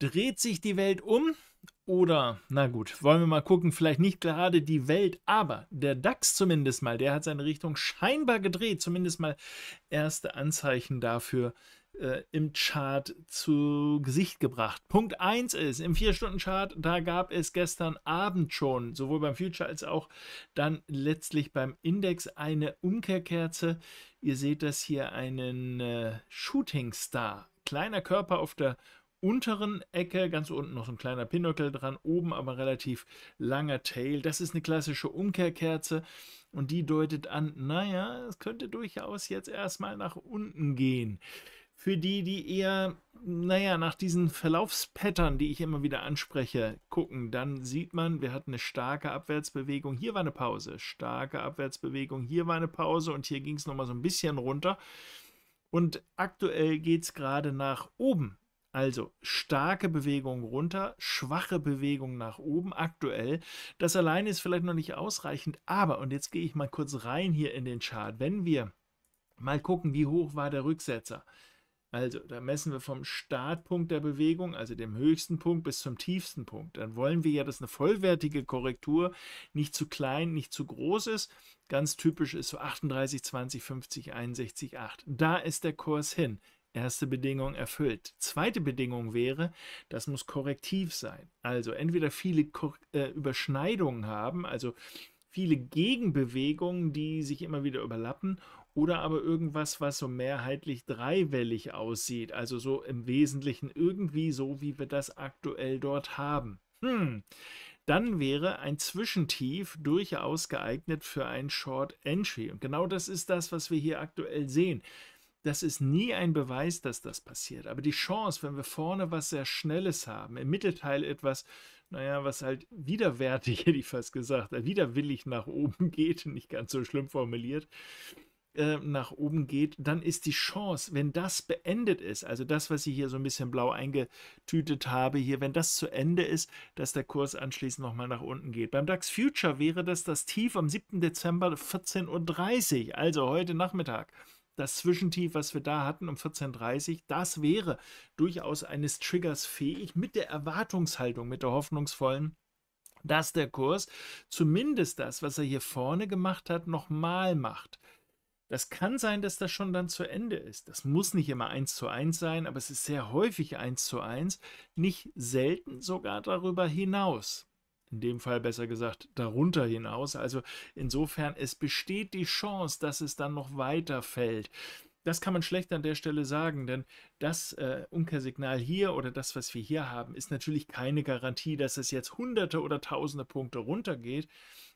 dreht sich die Welt um? Oder, na gut, wollen wir mal gucken, vielleicht nicht gerade die Welt, aber der DAX zumindest mal, der hat seine Richtung scheinbar gedreht, zumindest mal erste Anzeichen dafür äh, im Chart zu Gesicht gebracht. Punkt 1 ist, im 4-Stunden-Chart, da gab es gestern Abend schon, sowohl beim Future als auch dann letztlich beim Index, eine Umkehrkerze. Ihr seht das hier, einen äh, Shooting Star, kleiner Körper auf der unteren Ecke, ganz unten noch so ein kleiner Pinnacle dran, oben aber relativ langer Tail. Das ist eine klassische Umkehrkerze und die deutet an, naja, es könnte durchaus jetzt erstmal nach unten gehen. Für die, die eher, naja, nach diesen Verlaufspattern, die ich immer wieder anspreche, gucken, dann sieht man, wir hatten eine starke Abwärtsbewegung, hier war eine Pause, starke Abwärtsbewegung, hier war eine Pause und hier ging es nochmal so ein bisschen runter. Und aktuell geht es gerade nach oben. Also starke Bewegung runter, schwache Bewegung nach oben aktuell. Das alleine ist vielleicht noch nicht ausreichend, aber, und jetzt gehe ich mal kurz rein hier in den Chart, wenn wir mal gucken, wie hoch war der Rücksetzer. Also, da messen wir vom Startpunkt der Bewegung, also dem höchsten Punkt bis zum tiefsten Punkt. Dann wollen wir ja, dass eine vollwertige Korrektur nicht zu klein, nicht zu groß ist. Ganz typisch ist so 38, 20, 50, 61, 8. Da ist der Kurs hin. Erste Bedingung erfüllt. Zweite Bedingung wäre, das muss korrektiv sein. Also entweder viele Kor äh, Überschneidungen haben, also viele Gegenbewegungen, die sich immer wieder überlappen, oder aber irgendwas, was so mehrheitlich dreiwellig aussieht, also so im Wesentlichen irgendwie so, wie wir das aktuell dort haben. Hm. Dann wäre ein Zwischentief durchaus geeignet für ein Short Entry. Und genau das ist das, was wir hier aktuell sehen. Das ist nie ein Beweis, dass das passiert. Aber die Chance, wenn wir vorne was sehr Schnelles haben, im Mittelteil etwas, naja, was halt widerwärtig, hätte ich fast gesagt, äh, widerwillig nach oben geht, nicht ganz so schlimm formuliert, ähm, nach oben geht, dann ist die Chance, wenn das beendet ist, also das, was ich hier so ein bisschen blau eingetütet habe, hier, wenn das zu Ende ist, dass der Kurs anschließend nochmal nach unten geht. Beim DAX Future wäre das das Tief am 7. Dezember 14.30 Uhr, also heute Nachmittag das Zwischentief, was wir da hatten um 14.30 das wäre durchaus eines Triggers fähig mit der Erwartungshaltung, mit der hoffnungsvollen, dass der Kurs zumindest das, was er hier vorne gemacht hat, nochmal macht. Das kann sein, dass das schon dann zu Ende ist. Das muss nicht immer eins zu eins sein, aber es ist sehr häufig eins zu eins, nicht selten sogar darüber hinaus in dem Fall besser gesagt darunter hinaus. Also insofern, es besteht die Chance, dass es dann noch weiter fällt. Das kann man schlecht an der Stelle sagen, denn das äh, Umkehrsignal hier oder das, was wir hier haben, ist natürlich keine Garantie, dass es jetzt hunderte oder tausende Punkte runtergeht.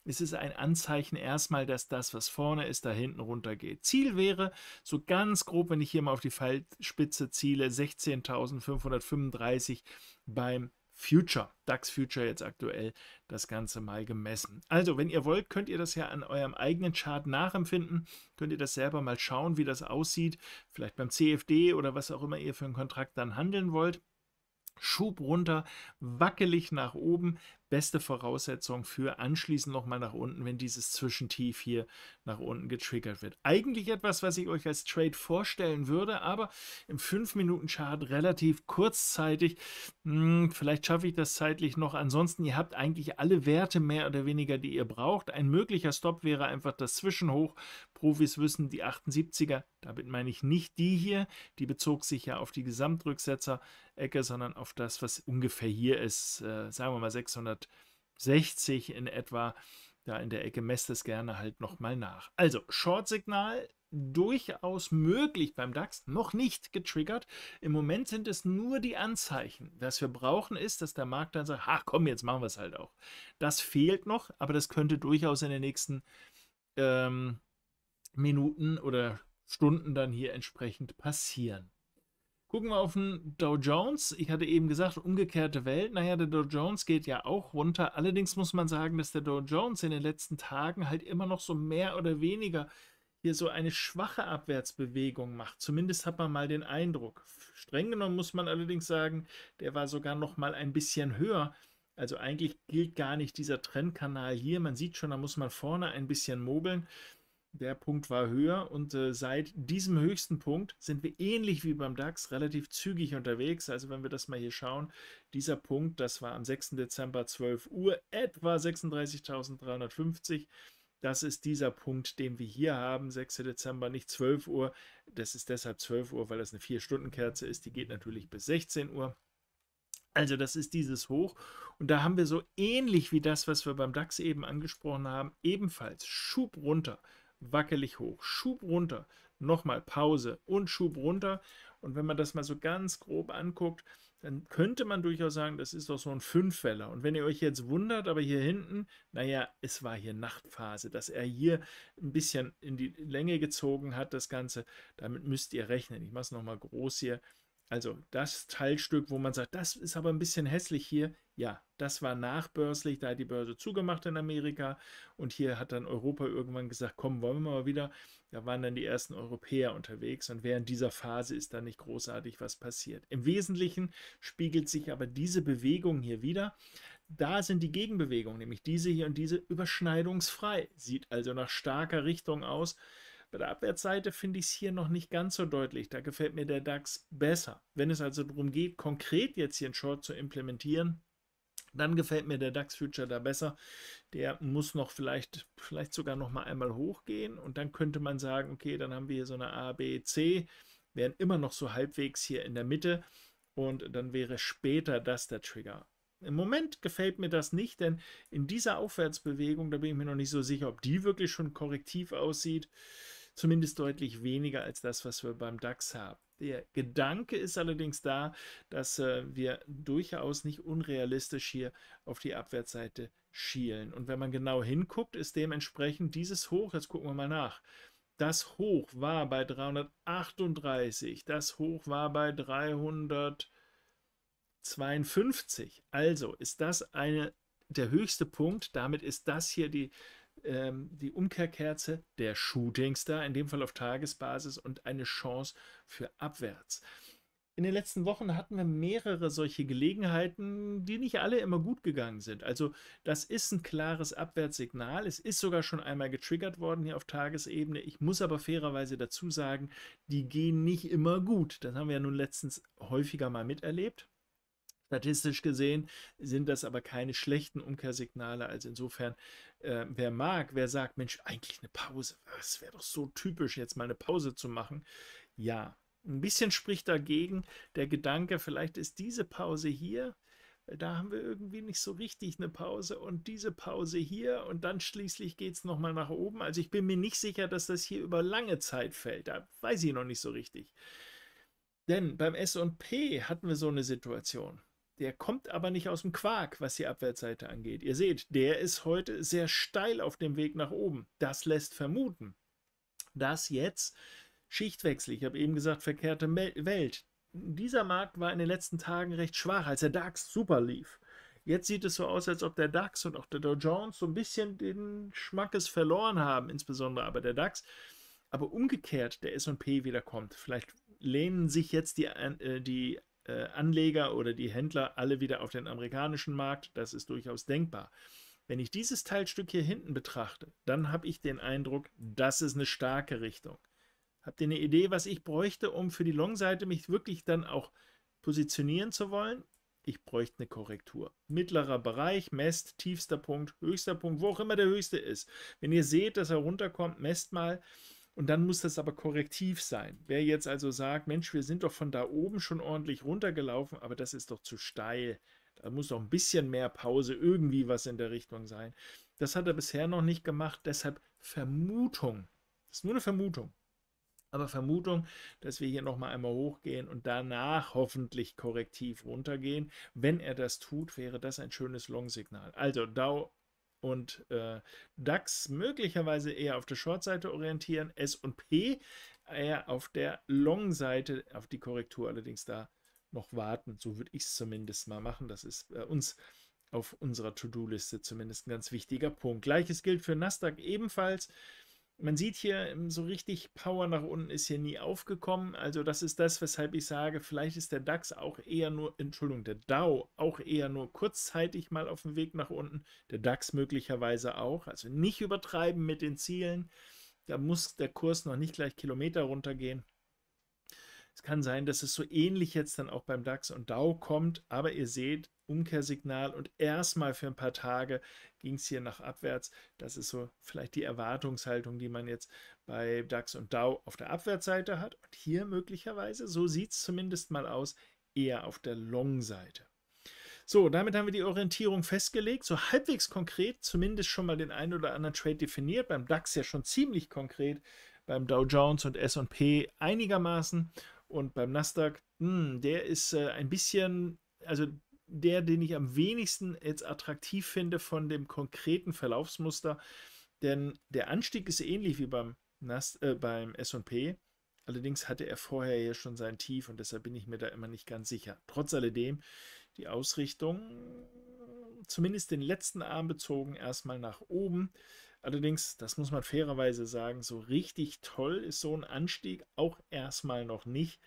Es ist ein Anzeichen erstmal, dass das, was vorne ist, da hinten runtergeht. Ziel wäre, so ganz grob, wenn ich hier mal auf die Fallspitze ziele, 16.535 beim Future, DAX Future jetzt aktuell das Ganze mal gemessen. Also, wenn ihr wollt, könnt ihr das ja an eurem eigenen Chart nachempfinden. Könnt ihr das selber mal schauen, wie das aussieht. Vielleicht beim CFD oder was auch immer ihr für einen Kontrakt dann handeln wollt. Schub runter, wackelig nach oben. Beste Voraussetzung für anschließend nochmal nach unten, wenn dieses Zwischentief hier nach unten getriggert wird. Eigentlich etwas, was ich euch als Trade vorstellen würde, aber im 5-Minuten-Chart relativ kurzzeitig. Hm, vielleicht schaffe ich das zeitlich noch. Ansonsten, ihr habt eigentlich alle Werte mehr oder weniger, die ihr braucht. Ein möglicher Stop wäre einfach das Zwischenhoch. Profis wissen, die 78er damit meine ich nicht die hier, die bezog sich ja auf die Gesamtrücksetzer-Ecke, sondern auf das, was ungefähr hier ist, äh, sagen wir mal 660 in etwa. Da in der Ecke messt es gerne halt nochmal nach. Also, Short-Signal durchaus möglich beim DAX, noch nicht getriggert. Im Moment sind es nur die Anzeichen. Was wir brauchen ist, dass der Markt dann sagt, ach komm, jetzt machen wir es halt auch. Das fehlt noch, aber das könnte durchaus in den nächsten ähm, Minuten oder Stunden dann hier entsprechend passieren. Gucken wir auf den Dow Jones. Ich hatte eben gesagt, umgekehrte Welt. Naja, der Dow Jones geht ja auch runter. Allerdings muss man sagen, dass der Dow Jones in den letzten Tagen halt immer noch so mehr oder weniger hier so eine schwache Abwärtsbewegung macht. Zumindest hat man mal den Eindruck. Streng genommen muss man allerdings sagen, der war sogar noch mal ein bisschen höher. Also eigentlich gilt gar nicht dieser Trendkanal hier. Man sieht schon, da muss man vorne ein bisschen mobeln der Punkt war höher und äh, seit diesem höchsten Punkt sind wir ähnlich wie beim DAX relativ zügig unterwegs. Also wenn wir das mal hier schauen, dieser Punkt, das war am 6. Dezember 12 Uhr, etwa 36.350. Das ist dieser Punkt, den wir hier haben, 6. Dezember, nicht 12 Uhr. Das ist deshalb 12 Uhr, weil das eine 4-Stunden-Kerze ist. Die geht natürlich bis 16 Uhr. Also das ist dieses Hoch. Und da haben wir so ähnlich wie das, was wir beim DAX eben angesprochen haben, ebenfalls Schub runter wackelig hoch, Schub runter, nochmal Pause und Schub runter. Und wenn man das mal so ganz grob anguckt, dann könnte man durchaus sagen, das ist doch so ein Fünfweller. Und wenn ihr euch jetzt wundert, aber hier hinten, naja, es war hier Nachtphase, dass er hier ein bisschen in die Länge gezogen hat, das Ganze, damit müsst ihr rechnen. Ich mache es nochmal groß hier. Also das Teilstück, wo man sagt, das ist aber ein bisschen hässlich hier. Ja, das war nachbörslich, da hat die Börse zugemacht in Amerika und hier hat dann Europa irgendwann gesagt, komm, wollen wir mal wieder. Da waren dann die ersten Europäer unterwegs und während dieser Phase ist da nicht großartig was passiert. Im Wesentlichen spiegelt sich aber diese Bewegung hier wieder. Da sind die Gegenbewegungen, nämlich diese hier und diese, überschneidungsfrei. Sieht also nach starker Richtung aus. Bei der Abwärtsseite finde ich es hier noch nicht ganz so deutlich. Da gefällt mir der DAX besser. Wenn es also darum geht, konkret jetzt hier einen Short zu implementieren, dann gefällt mir der DAX Future da besser. Der muss noch vielleicht, vielleicht sogar noch mal einmal hochgehen und dann könnte man sagen, okay, dann haben wir hier so eine A, B, C, wären immer noch so halbwegs hier in der Mitte und dann wäre später das der Trigger. Im Moment gefällt mir das nicht, denn in dieser Aufwärtsbewegung, da bin ich mir noch nicht so sicher, ob die wirklich schon korrektiv aussieht zumindest deutlich weniger als das, was wir beim DAX haben. Der Gedanke ist allerdings da, dass äh, wir durchaus nicht unrealistisch hier auf die Abwärtsseite schielen. Und wenn man genau hinguckt, ist dementsprechend dieses Hoch, jetzt gucken wir mal nach, das Hoch war bei 338, das Hoch war bei 352. Also ist das eine, der höchste Punkt. Damit ist das hier die ähm, die Umkehrkerze der Shootingstar, in dem Fall auf Tagesbasis und eine Chance für abwärts. In den letzten Wochen hatten wir mehrere solche Gelegenheiten, die nicht alle immer gut gegangen sind. Also das ist ein klares Abwärtssignal. Es ist sogar schon einmal getriggert worden hier auf Tagesebene. Ich muss aber fairerweise dazu sagen, die gehen nicht immer gut. Das haben wir ja nun letztens häufiger mal miterlebt. Statistisch gesehen sind das aber keine schlechten Umkehrsignale. Also insofern, äh, wer mag, wer sagt, Mensch, eigentlich eine Pause, das wäre doch so typisch, jetzt mal eine Pause zu machen. Ja, ein bisschen spricht dagegen der Gedanke, vielleicht ist diese Pause hier, äh, da haben wir irgendwie nicht so richtig eine Pause und diese Pause hier und dann schließlich geht es nochmal nach oben. Also ich bin mir nicht sicher, dass das hier über lange Zeit fällt. Da weiß ich noch nicht so richtig. Denn beim SP hatten wir so eine Situation. Der kommt aber nicht aus dem Quark, was die Abwärtsseite angeht. Ihr seht, der ist heute sehr steil auf dem Weg nach oben. Das lässt vermuten, dass jetzt Schichtwechsel, ich habe eben gesagt, verkehrte Welt. Dieser Markt war in den letzten Tagen recht schwach, als der DAX super lief. Jetzt sieht es so aus, als ob der DAX und auch der Dow Jones so ein bisschen den Schmackes verloren haben, insbesondere aber der DAX. Aber umgekehrt der SP wieder kommt. Vielleicht lehnen sich jetzt die, äh, die äh, Anleger oder die Händler alle wieder auf den amerikanischen Markt. Das ist durchaus denkbar. Wenn ich dieses Teilstück hier hinten betrachte, dann habe ich den Eindruck, das ist eine starke Richtung. Habt ihr eine Idee, was ich bräuchte, um für die Long-Seite mich wirklich dann auch positionieren zu wollen? Ich bräuchte eine Korrektur. Mittlerer Bereich, Mest, tiefster Punkt, höchster Punkt, wo auch immer der höchste ist. Wenn ihr seht, dass er runterkommt, messt mal. Und dann muss das aber korrektiv sein. Wer jetzt also sagt, Mensch, wir sind doch von da oben schon ordentlich runtergelaufen, aber das ist doch zu steil. Da muss doch ein bisschen mehr Pause, irgendwie was in der Richtung sein. Das hat er bisher noch nicht gemacht, deshalb Vermutung. Das ist nur eine Vermutung. Aber Vermutung, dass wir hier nochmal einmal hochgehen und danach hoffentlich korrektiv runtergehen. Wenn er das tut, wäre das ein schönes Long-Signal. Also Dow und äh, DAX möglicherweise eher auf der Short-Seite orientieren, SP eher auf der Long-Seite, auf die Korrektur allerdings da noch warten. So würde ich es zumindest mal machen. Das ist bei äh, uns auf unserer To-Do-Liste zumindest ein ganz wichtiger Punkt. Gleiches gilt für Nasdaq ebenfalls man sieht hier, ähm, so richtig Power nach unten ist hier nie aufgekommen. Also das ist das, weshalb ich sage, vielleicht ist der DAX auch eher nur, Entschuldigung, der DAO auch eher nur kurzzeitig mal auf dem Weg nach unten. Der DAX möglicherweise auch. Also nicht übertreiben mit den Zielen. Da muss der Kurs noch nicht gleich Kilometer runtergehen. Es kann sein, dass es so ähnlich jetzt dann auch beim DAX und DAU kommt, aber ihr seht, Umkehrsignal und erstmal für ein paar Tage ging es hier nach abwärts. Das ist so vielleicht die Erwartungshaltung, die man jetzt bei DAX und DAU auf der Abwärtsseite hat und hier möglicherweise, so sieht es zumindest mal aus, eher auf der Long-Seite. So, damit haben wir die Orientierung festgelegt, so halbwegs konkret, zumindest schon mal den einen oder anderen Trade definiert, beim DAX ja schon ziemlich konkret, beim Dow Jones und S&P einigermaßen und beim Nasdaq, mh, hm, der ist äh, ein bisschen, also der, den ich am wenigsten jetzt attraktiv finde von dem konkreten Verlaufsmuster, denn der Anstieg ist ähnlich wie beim, äh, beim SP. Allerdings hatte er vorher ja schon sein Tief und deshalb bin ich mir da immer nicht ganz sicher. Trotz alledem, die Ausrichtung, zumindest den letzten Arm bezogen, erstmal nach oben. Allerdings, das muss man fairerweise sagen, so richtig toll ist so ein Anstieg auch erstmal noch nicht.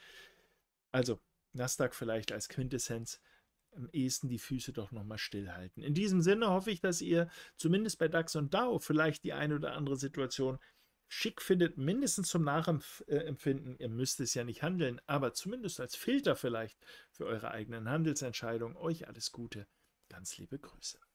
Also Nasdaq vielleicht als Quintessenz am ehesten die Füße doch nochmal stillhalten. In diesem Sinne hoffe ich, dass ihr zumindest bei DAX und DAO vielleicht die eine oder andere Situation schick findet, mindestens zum Nachempfinden. Ihr müsst es ja nicht handeln, aber zumindest als Filter vielleicht für eure eigenen Handelsentscheidungen. Euch alles Gute. Ganz liebe Grüße.